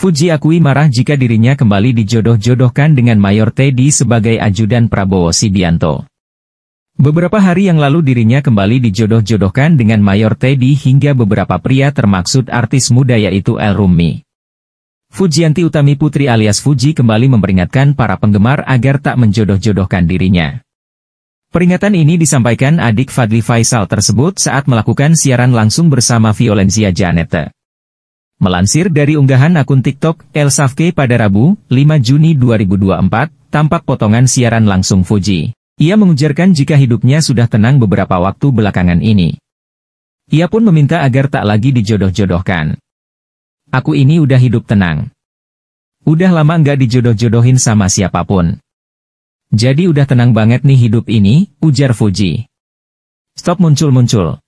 Fuji akui marah jika dirinya kembali dijodoh-jodohkan dengan Mayor Teddy sebagai ajudan Prabowo Sibianto. Beberapa hari yang lalu dirinya kembali dijodoh-jodohkan dengan Mayor Teddy hingga beberapa pria termaksud artis muda yaitu El Rumi. Fujianti Utami Putri alias Fuji kembali memperingatkan para penggemar agar tak menjodoh-jodohkan dirinya. Peringatan ini disampaikan adik Fadli Faisal tersebut saat melakukan siaran langsung bersama Violencia Janete. Melansir dari unggahan akun TikTok El Safke pada Rabu, 5 Juni 2024, tampak potongan siaran langsung Fuji. Ia mengujarkan jika hidupnya sudah tenang beberapa waktu belakangan ini. Ia pun meminta agar tak lagi dijodoh-jodohkan. Aku ini udah hidup tenang. Udah lama nggak dijodoh-jodohin sama siapapun. Jadi udah tenang banget nih hidup ini, ujar Fuji. Stop muncul-muncul.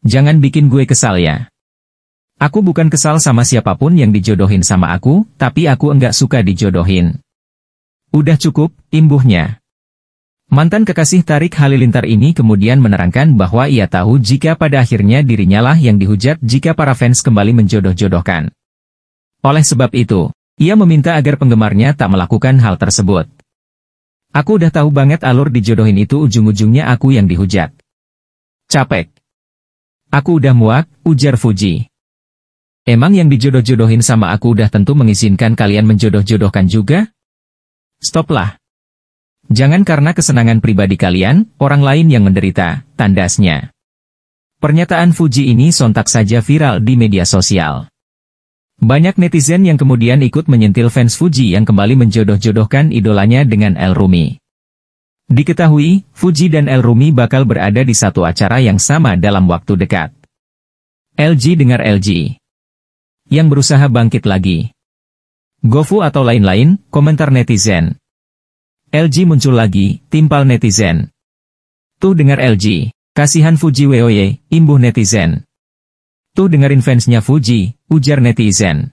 Jangan bikin gue kesal ya. Aku bukan kesal sama siapapun yang dijodohin sama aku, tapi aku enggak suka dijodohin. Udah cukup, imbuhnya. Mantan kekasih Tarik Halilintar ini kemudian menerangkan bahwa ia tahu jika pada akhirnya dirinya lah yang dihujat jika para fans kembali menjodoh-jodohkan. Oleh sebab itu, ia meminta agar penggemarnya tak melakukan hal tersebut. Aku udah tahu banget alur dijodohin itu ujung-ujungnya aku yang dihujat. Capek. Aku udah muak, ujar Fuji. Emang yang dijodoh-jodohin sama aku udah tentu mengizinkan kalian menjodoh-jodohkan juga? Stoplah. Jangan karena kesenangan pribadi kalian, orang lain yang menderita, tandasnya. Pernyataan Fuji ini sontak saja viral di media sosial. Banyak netizen yang kemudian ikut menyentil fans Fuji yang kembali menjodoh-jodohkan idolanya dengan El Rumi. Diketahui, Fuji dan El Rumi bakal berada di satu acara yang sama dalam waktu dekat. LG dengar LG yang berusaha bangkit lagi. Gofu atau lain-lain, komentar netizen. LG muncul lagi, timpal netizen. Tuh dengar LG, kasihan Fuji woy, imbuh netizen. Tuh dengerin fansnya Fuji, ujar netizen.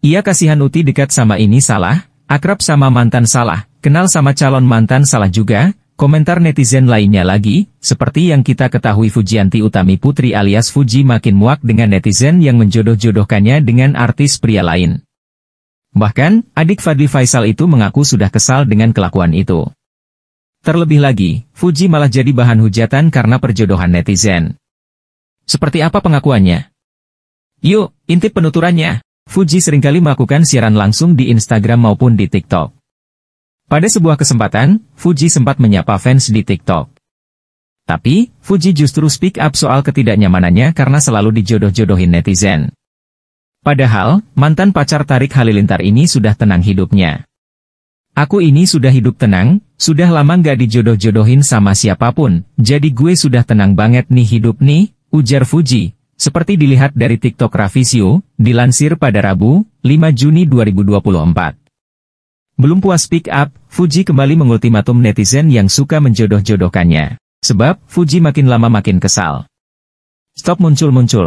Ia kasihan Uti dekat sama ini salah, akrab sama mantan salah, kenal sama calon mantan salah juga, Komentar netizen lainnya lagi, seperti yang kita ketahui Fujianti Utami Putri alias Fuji makin muak dengan netizen yang menjodoh-jodohkannya dengan artis pria lain. Bahkan, adik Fadli Faisal itu mengaku sudah kesal dengan kelakuan itu. Terlebih lagi, Fuji malah jadi bahan hujatan karena perjodohan netizen. Seperti apa pengakuannya? Yuk, intip penuturannya. Fuji seringkali melakukan siaran langsung di Instagram maupun di TikTok. Pada sebuah kesempatan, Fuji sempat menyapa fans di TikTok. Tapi, Fuji justru speak up soal ketidaknyamanannya karena selalu dijodoh-jodohin netizen. Padahal, mantan pacar Tarik Halilintar ini sudah tenang hidupnya. Aku ini sudah hidup tenang, sudah lama nggak dijodoh-jodohin sama siapapun, jadi gue sudah tenang banget nih hidup nih, ujar Fuji. Seperti dilihat dari TikTok Ravisio, dilansir pada Rabu, 5 Juni 2024. Belum puas pick up, Fuji kembali mengultimatum netizen yang suka menjodoh-jodohkannya. Sebab, Fuji makin lama makin kesal. Stop muncul-muncul.